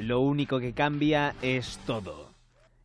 Lo único que cambia es todo.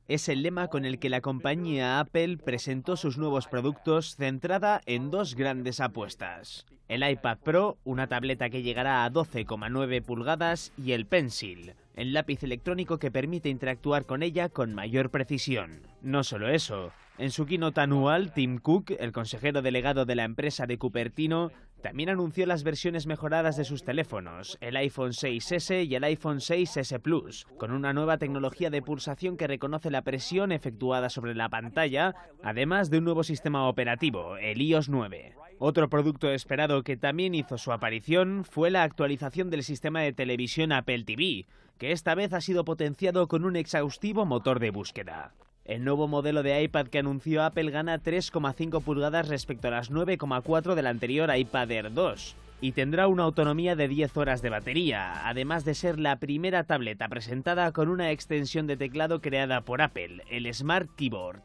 Es el lema con el que la compañía Apple presentó sus nuevos productos centrada en dos grandes apuestas. El iPad Pro, una tableta que llegará a 12,9 pulgadas, y el Pencil, el lápiz electrónico que permite interactuar con ella con mayor precisión. No solo eso, en su keynote anual, Tim Cook, el consejero delegado de la empresa de Cupertino, también anunció las versiones mejoradas de sus teléfonos, el iPhone 6S y el iPhone 6S Plus, con una nueva tecnología de pulsación que reconoce la presión efectuada sobre la pantalla, además de un nuevo sistema operativo, el iOS 9. Otro producto esperado que también hizo su aparición fue la actualización del sistema de televisión Apple TV, que esta vez ha sido potenciado con un exhaustivo motor de búsqueda. El nuevo modelo de iPad que anunció Apple gana 3,5 pulgadas respecto a las 9,4 del anterior iPad Air 2 y tendrá una autonomía de 10 horas de batería, además de ser la primera tableta presentada con una extensión de teclado creada por Apple, el Smart Keyboard.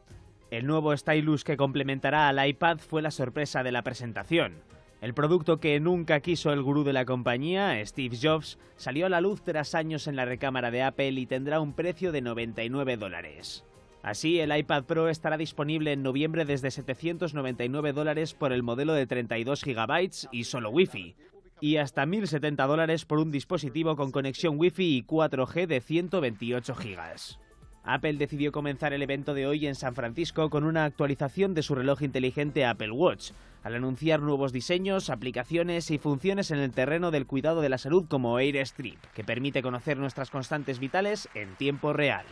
El nuevo stylus que complementará al iPad fue la sorpresa de la presentación. El producto que nunca quiso el gurú de la compañía, Steve Jobs, salió a la luz tras años en la recámara de Apple y tendrá un precio de 99 dólares. Así, el iPad Pro estará disponible en noviembre desde 799 dólares por el modelo de 32 GB y solo Wi-Fi, y hasta 1.070 dólares por un dispositivo con conexión Wi-Fi y 4G de 128 GB. Apple decidió comenzar el evento de hoy en San Francisco con una actualización de su reloj inteligente Apple Watch, al anunciar nuevos diseños, aplicaciones y funciones en el terreno del cuidado de la salud como Airstrip, que permite conocer nuestras constantes vitales en tiempo real.